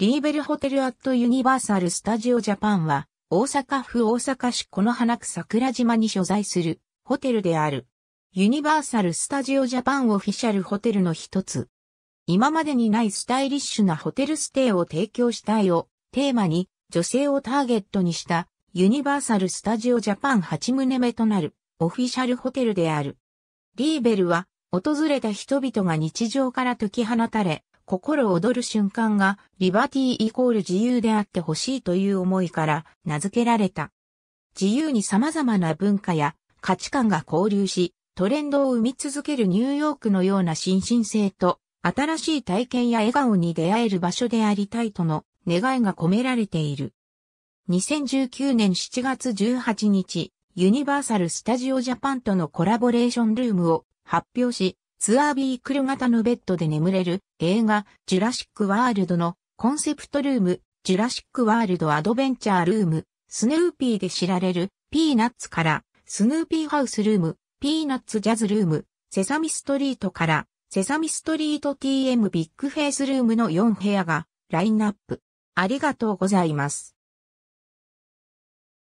リーベルホテルアットユニバーサル・スタジオ・ジャパンは、大阪府大阪市この花区桜島に所在するホテルである。ユニバーサル・スタジオ・ジャパンオフィシャルホテルの一つ。今までにないスタイリッシュなホテルステイを提供したいをテーマに女性をターゲットにしたユニバーサル・スタジオ・ジャパン8棟目となるオフィシャルホテルである。リーベルは訪れた人々が日常から解き放たれ、心躍る瞬間が、リバティイコール自由であってほしいという思いから名付けられた。自由に様々な文化や価値観が交流し、トレンドを生み続けるニューヨークのような新進性と、新しい体験や笑顔に出会える場所でありたいとの願いが込められている。2019年7月18日、ユニバーサル・スタジオ・ジャパンとのコラボレーションルームを発表し、ツアービークル型のベッドで眠れる映画ジュラシックワールドのコンセプトルーム、ジュラシックワールドアドベンチャールーム、スヌーピーで知られるピーナッツからスヌーピーハウスルーム、ピーナッツジャズルーム、セサミストリートからセサミストリート TM ビッグフェイスルームの4部屋がラインナップ。ありがとうございます。